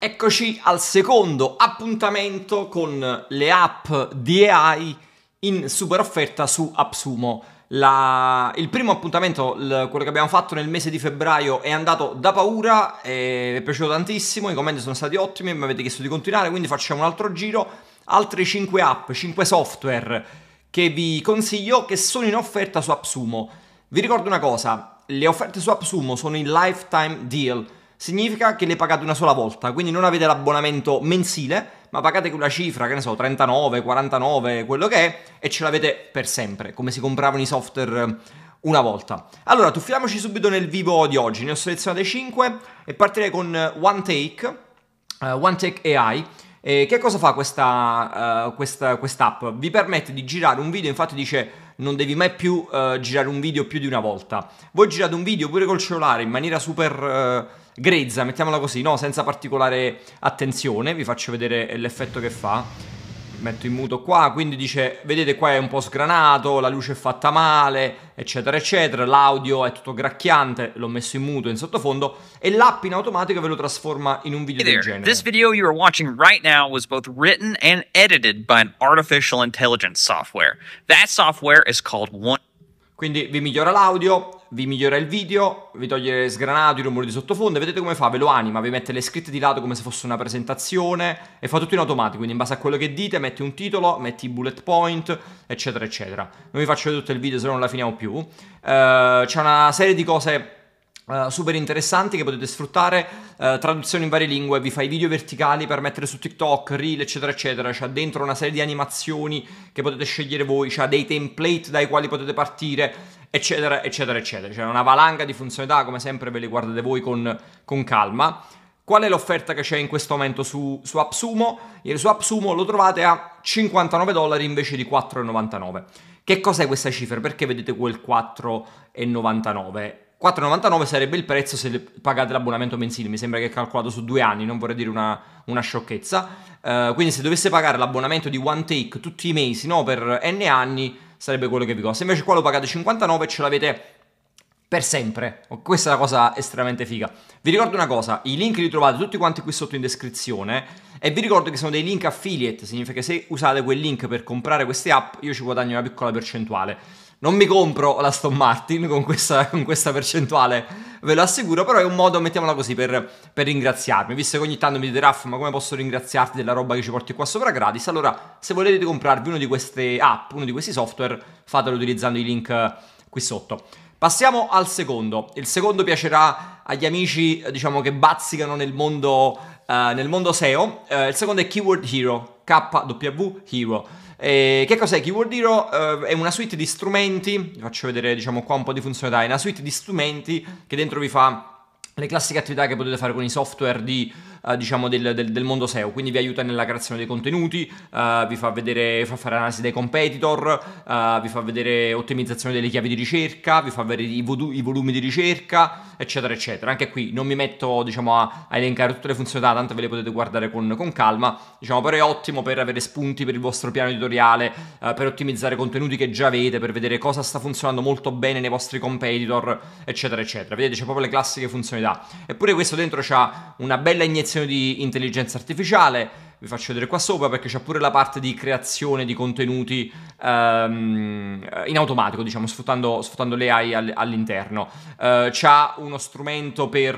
Eccoci al secondo appuntamento con le app di AI in super offerta su AppSumo. La... Il primo appuntamento, l... quello che abbiamo fatto nel mese di febbraio, è andato da paura, e... è piaciuto tantissimo, i commenti sono stati ottimi, mi avete chiesto di continuare, quindi facciamo un altro giro. Altre 5 app, 5 software che vi consiglio che sono in offerta su AppSumo. Vi ricordo una cosa, le offerte su AppSumo sono in lifetime deal, significa che le pagate una sola volta, quindi non avete l'abbonamento mensile, ma pagate quella cifra, che ne so, 39, 49, quello che è, e ce l'avete per sempre, come si compravano i software eh, una volta. Allora, tuffiamoci subito nel vivo di oggi, ne ho selezionate 5 e partirei con eh, One Take, uh, One AI. E che cosa fa questa, uh, questa, quest'app? Vi permette di girare un video, infatti dice non devi mai più uh, girare un video più di una volta. Voi girate un video pure col cellulare in maniera super grezza, mettiamola così, no? Senza particolare attenzione, vi faccio vedere l'effetto che fa. Metto in muto qua, quindi dice, vedete qua è un po' sgranato, la luce è fatta male, eccetera, eccetera, l'audio è tutto gracchiante, l'ho messo in muto in sottofondo e l'app in automatico ve lo trasforma in un video hey del genere. This video you are watching right now was both written and edited by an artificial intelligence software. That software is called One quindi vi migliora l'audio, vi migliora il video, vi toglie sgranato, i rumori di sottofondo, vedete come fa, ve lo anima, vi mette le scritte di lato come se fosse una presentazione e fa tutto in automatico, quindi in base a quello che dite metti un titolo, metti i bullet point, eccetera eccetera. Non vi faccio vedere tutto il video se no non la finiamo più. Uh, c'è una serie di cose Uh, eh, super interessanti che potete sfruttare, uh, traduzioni in varie lingue, vi fai video verticali per mettere su TikTok, reel eccetera eccetera, c'ha dentro una serie di animazioni che potete scegliere voi, c'ha dei template dai quali potete partire, eccetera eccetera eccetera, c'è una valanga di funzionalità, come sempre ve le guardate voi con, con calma. Qual è l'offerta che c'è in questo momento su, su AppSumo? Su AppSumo lo trovate a 59 dollari invece di 4,99. Che cos'è questa cifra? Perché vedete quel 4,99? 4,99 sarebbe il prezzo se pagate l'abbonamento mensile, mi sembra che è calcolato su due anni, non vorrei dire una, una sciocchezza. Uh, quindi se dovesse pagare l'abbonamento di One Take tutti i mesi, no, per n anni, sarebbe quello che vi costa. Se Invece qua lo pagate 59 e ce l'avete per sempre. Questa è la cosa estremamente figa. Vi ricordo una cosa, i link li trovate tutti quanti qui sotto in descrizione e vi ricordo che sono dei link affiliate, significa che se usate quel link per comprare queste app io ci guadagno una piccola percentuale. Non mi compro l'Aston Martin con questa, con questa, percentuale, ve lo assicuro, però è un modo, mettiamola così, per, per ringraziarmi. Visto che ogni tanto mi dite, Raff, ma come posso ringraziarti della roba che ci porti qua sopra gratis? Allora, se volete comprarvi uno di queste app, uno di questi software, fatelo utilizzando i link eh, qui sotto. Passiamo al secondo. Il secondo piacerà agli amici, eh, diciamo, che bazzicano nel mondo, eh, nel mondo SEO. Eh, il secondo è Keyword Hero, KW Hero. Eh, che cos'è? Keyword Hero eh, è una suite di strumenti, vi faccio vedere diciamo qua un po' di funzionalità, è una suite di strumenti che dentro vi fa le classiche attività che potete fare con i software di eh, diciamo del, del, del, mondo SEO, quindi vi aiuta nella creazione dei contenuti, eh, vi fa vedere, fa fare analisi dei competitor, eh, vi fa vedere ottimizzazione delle chiavi di ricerca, vi fa vedere i, vo- i, volumi di ricerca, eccetera, eccetera. Anche qui non mi metto diciamo a, a elencare tutte le funzionalità, tanto ve le potete guardare con, con, calma, diciamo però è ottimo per avere spunti per il vostro piano editoriale, eh, per ottimizzare contenuti che già avete, per vedere cosa sta funzionando molto bene nei vostri competitor, eccetera, eccetera. Vedete c'è proprio le classiche funzionalità. Eppure questo dentro c'ha una bella iniezione iniezione di intelligenza artificiale, vi faccio vedere qua sopra perché c'è pure la parte di creazione di contenuti um, in automatico, diciamo, sfruttando, sfruttando AI all'interno. Uh, c'ha uno strumento per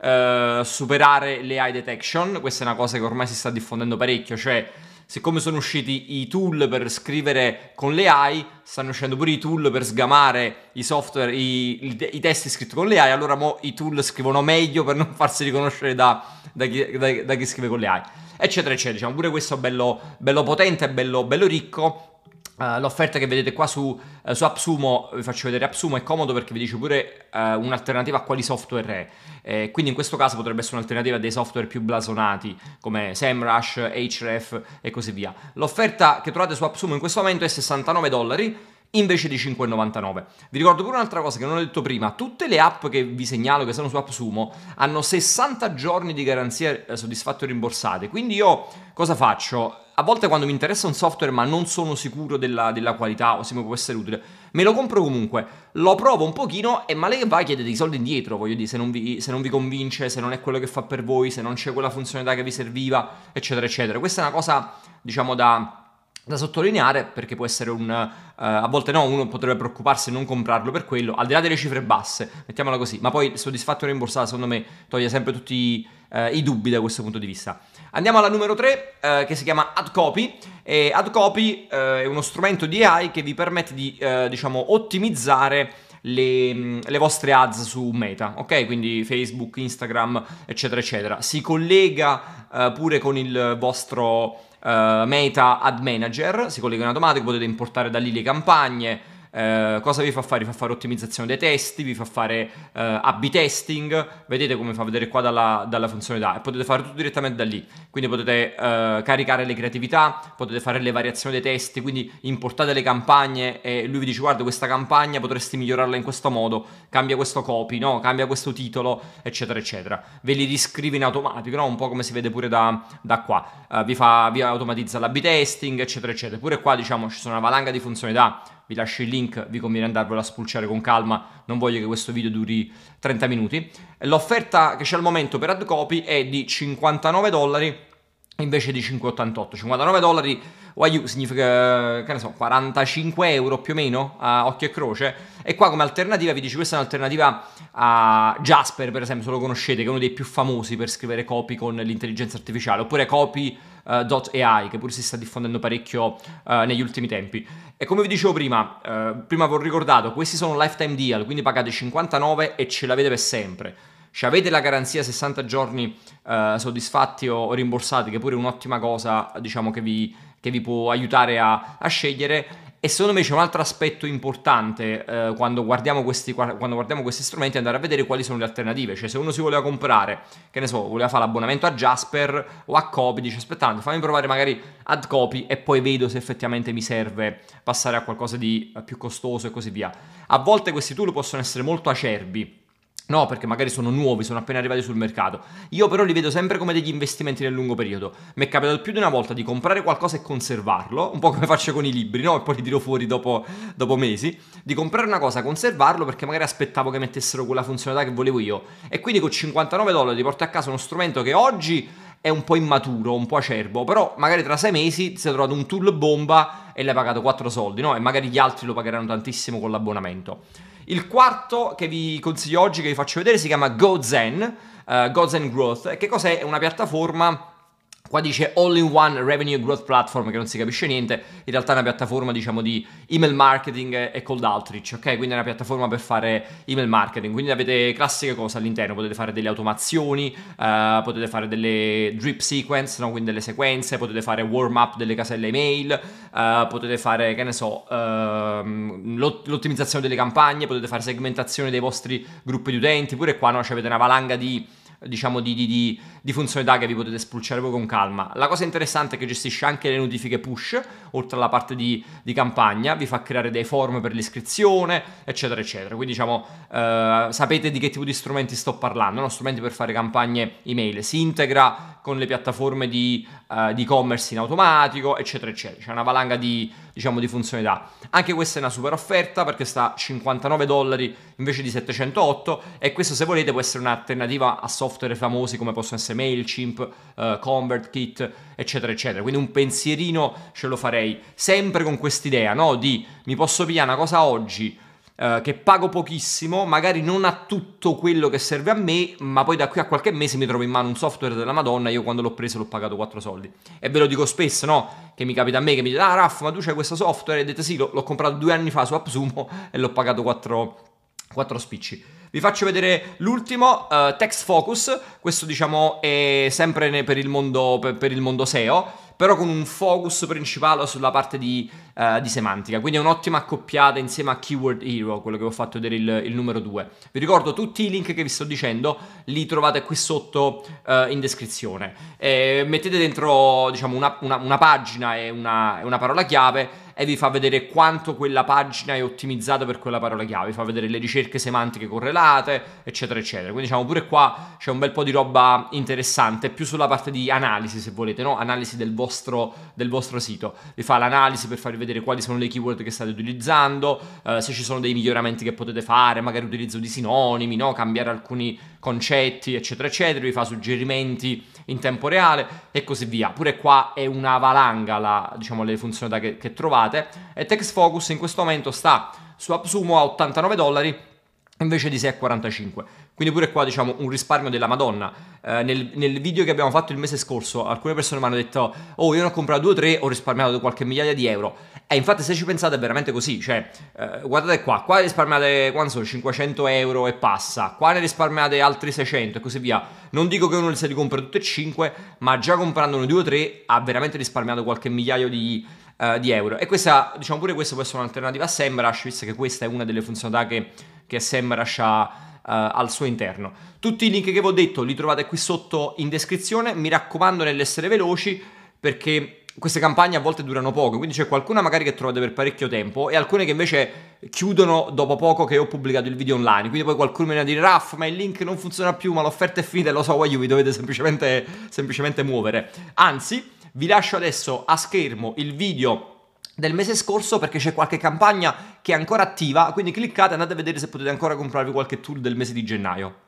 uh, superare AI detection, questa è una cosa che ormai si sta diffondendo parecchio, cioè siccome sono usciti i tool per scrivere con le AI, stanno uscendo pure i tool per sgamare i software, i, i, i testi scritti con le AI, allora mo i tool scrivono meglio per non farsi riconoscere da, da, chi, da, da chi, scrive con le AI, eccetera, eccetera. Diciamo pure questo bello, bello potente, bello, bello ricco Uh, l'offerta che vedete qua su, uh, su, AppSumo, vi faccio vedere AppSumo, è comodo perché vi dice pure uh, un'alternativa a quali software è. Eh, quindi in questo caso potrebbe essere un'alternativa a dei software più blasonati come SEMrush, Href e così via. L'offerta che trovate su AppSumo in questo momento è 69 dollari invece di 5,99. Vi ricordo pure un'altra cosa che non ho detto prima, tutte le app che vi segnalo che sono su AppSumo hanno 60 giorni di garanzia eh, soddisfatte o rimborsate, quindi io cosa faccio? A volte quando mi interessa un software ma non sono sicuro della, della qualità o se mi può essere utile, me lo compro comunque, lo provo un pochino e male che va chiedete i soldi indietro, voglio dire, se non, vi, se non vi convince, se non è quello che fa per voi, se non c'è quella funzionalità che vi serviva, eccetera, eccetera. Questa è una cosa, diciamo, da da sottolineare perché può essere un... Uh, a volte no, uno potrebbe preoccuparsi e non comprarlo per quello, al di là delle cifre basse, mettiamola così, ma poi soddisfatto e rimborsato secondo me toglie sempre tutti uh, i dubbi da questo punto di vista. Andiamo alla numero 3 uh, eh, che si chiama AdCopy e AdCopy è uno strumento di AI che vi permette di diciamo ottimizzare le, le, vostre ads su Meta, ok? Quindi Facebook, Instagram, eccetera, eccetera. Si collega uh, pure con il vostro eh, Meta Ad Manager, si collega in automatico, potete importare da lì le campagne, eh, cosa vi fa fare? Vi fa fare ottimizzazione dei testi, vi fa fare eh, A-B testing, vedete come fa vedere qua dalla, dalla funzionalità e potete fare tutto direttamente da lì, quindi potete eh, caricare le creatività, potete fare le variazioni dei testi, quindi importate le campagne e lui vi dice guarda questa campagna potresti migliorarla in questo modo, cambia questo copy, no? cambia questo titolo, eccetera, eccetera. Ve li riscrive in automatico, no? un po' come si vede pure da, da qua, uh, vi, fa, vi automatizza l'A-B testing, eccetera, eccetera. Pure qua diciamo ci sono una valanga di funzionalità vi lascio il link, vi conviene andarvelo a spulciare con calma, non voglio che questo video duri 30 minuti. L'offerta che c'è al momento per AdCopy è di 59 dollari invece di 5,88, 59 dollari YU significa, che ne so, 45 euro più o meno a occhio e croce e qua come alternativa vi dici questa è un'alternativa a Jasper per esempio se lo conoscete che è uno dei più famosi per scrivere copy con l'intelligenza artificiale oppure copy.ai eh, che pure si sta diffondendo parecchio eh, negli ultimi tempi e come vi dicevo prima eh, prima vi ho ricordato questi sono lifetime deal quindi pagate 59 e ce l'avete per sempre cioè avete la garanzia 60 giorni eh, soddisfatti o, rimborsati, che pure è un'ottima cosa, diciamo, che vi, che vi può aiutare a, a, scegliere. E secondo me c'è un altro aspetto importante eh, quando, guardiamo questi, quando, guardiamo questi, strumenti, andare a vedere quali sono le alternative. Cioè, se uno si voleva comprare, che ne so, voleva fare l'abbonamento a Jasper o a Copy, dice aspettando, fammi provare magari ad Copy e poi vedo se effettivamente mi serve passare a qualcosa di eh, più costoso e così via. A volte questi tool possono essere molto acerbi No, perché magari sono nuovi, sono appena arrivati sul mercato. Io però li vedo sempre come degli investimenti nel lungo periodo. Mi è capitato più di una volta di comprare qualcosa e conservarlo, un po' come faccio con i libri, no? E poi li tiro fuori dopo, dopo mesi. Di comprare una cosa, conservarlo perché magari aspettavo che mettessero quella funzionalità che volevo io. E quindi con 59 dollari ti porti a casa uno strumento che oggi è un po' immaturo, un po' acerbo, però magari tra sei mesi si è trovato un tool bomba e l'hai pagato 4 soldi, no? E magari gli altri lo pagheranno tantissimo con l'abbonamento. Il quarto che vi consiglio oggi, che vi faccio vedere, si chiama GoZen, uh, GoZen Growth. Che cos'è? È una piattaforma Qua dice All in One Revenue Growth Platform, che non si capisce niente, in realtà è una piattaforma diciamo di email marketing e cold outreach, ok? Quindi è una piattaforma per fare email marketing, quindi avete classiche cose all'interno, potete fare delle automazioni, uh, potete fare delle drip sequence, no? quindi delle sequenze, potete fare warm up delle caselle email, uh, potete fare, che ne so, uh, l'ot- l'ottimizzazione delle campagne, potete fare segmentazione dei vostri gruppi di utenti, pure qua no? Cioè, avete una valanga di diciamo, di, di, di, di, funzionalità che vi potete spulciare voi con calma. La cosa interessante è che gestisce anche le notifiche push, oltre alla parte di, campagna, vi fa creare dei form per l'iscrizione, eccetera, eccetera. Quindi diciamo, eh, sapete di che tipo di strumenti sto parlando, no? strumenti per fare campagne email, si integra con le piattaforme di eh, e-commerce in automatico, eccetera, eccetera. C'è una valanga di, diciamo, di funzionalità. Anche questa è una super offerta perché sta a 59 dollari invece di 708 e questo se volete può essere un'alternativa a assolutamente software famosi come possono essere MailChimp, uh, ConvertKit, eccetera, eccetera. Quindi un pensierino ce lo farei sempre con quest'idea, no? Di mi posso pigliare una cosa oggi, Uh, che pago pochissimo, magari non ha tutto quello che serve a me, ma poi da qui a qualche mese mi trovo in mano un software della Madonna, io quando l'ho preso l'ho pagato 4 soldi. E ve lo dico spesso, no? Che mi capita a me che mi dite, ah Raff, ma tu c'hai questo software? E dite sì, l'ho, comprato due anni fa su AppSumo e l'ho pagato 4, 4 spicci. Vi faccio vedere l'ultimo, uh, eh, Text Focus, questo diciamo è sempre per il mondo, per, per il mondo SEO però con un focus principale sulla parte di, uh, di, semantica. Quindi è un'ottima accoppiata insieme a Keyword Hero, quello che ho fatto vedere il, il, numero 2. Vi ricordo tutti i link che vi sto dicendo, li trovate qui sotto uh, in descrizione. E mettete dentro diciamo, una, una, una pagina e una, una parola chiave e vi fa vedere quanto quella pagina è ottimizzata per quella parola chiave, vi fa vedere le ricerche semantiche correlate, eccetera, eccetera. Quindi diciamo pure qua c'è un bel po' di roba interessante, più sulla parte di analisi se volete, no? analisi del vostro, del vostro sito. Vi fa l'analisi per farvi vedere quali sono le keyword che state utilizzando, eh, se ci sono dei miglioramenti che potete fare, magari utilizzo di sinonimi, no? cambiare alcuni concetti, eccetera, eccetera, vi fa suggerimenti in tempo reale e così via. Pure qua è una valanga la, diciamo, le funzionalità che, che trovate comprate e TexFocus in questo momento sta su Absumo a 89 dollari invece di 6,45. Quindi pure qua diciamo un risparmio della Madonna. Eh, nel, nel, video che abbiamo fatto il mese scorso alcune persone mi hanno detto oh io ne ho comprato 2 o 3 ho risparmiato qualche migliaia di euro. E infatti se ci pensate è veramente così, cioè eh, guardate qua, qua risparmiate quanto sono 500 euro e passa, qua ne risparmiate altri 600 e così via. Non dico che uno se li compra tutti e 5, ma già comprandone 2 o 3 ha veramente risparmiato qualche migliaio di eh, di euro. E questa, diciamo pure questa può essere un'alternativa a SEMrush, visto che questa è una delle funzionalità che, che SEMrush ha Uh, al suo interno. Tutti i link che vi ho detto li trovate qui sotto in descrizione, mi raccomando nell'essere veloci perché queste campagne a volte durano poco, quindi c'è qualcuna magari che trovate per parecchio tempo e alcune che invece chiudono dopo poco che ho pubblicato il video online, quindi poi qualcuno mi viene a dire Raff ma il link non funziona più, ma l'offerta è finita e lo so, voi vi dovete semplicemente, semplicemente muovere. Anzi, vi lascio adesso a schermo il video del mese scorso perché c'è qualche campagna che è ancora attiva, quindi cliccate, e andate a vedere se potete ancora comprarvi qualche tool del mese di gennaio.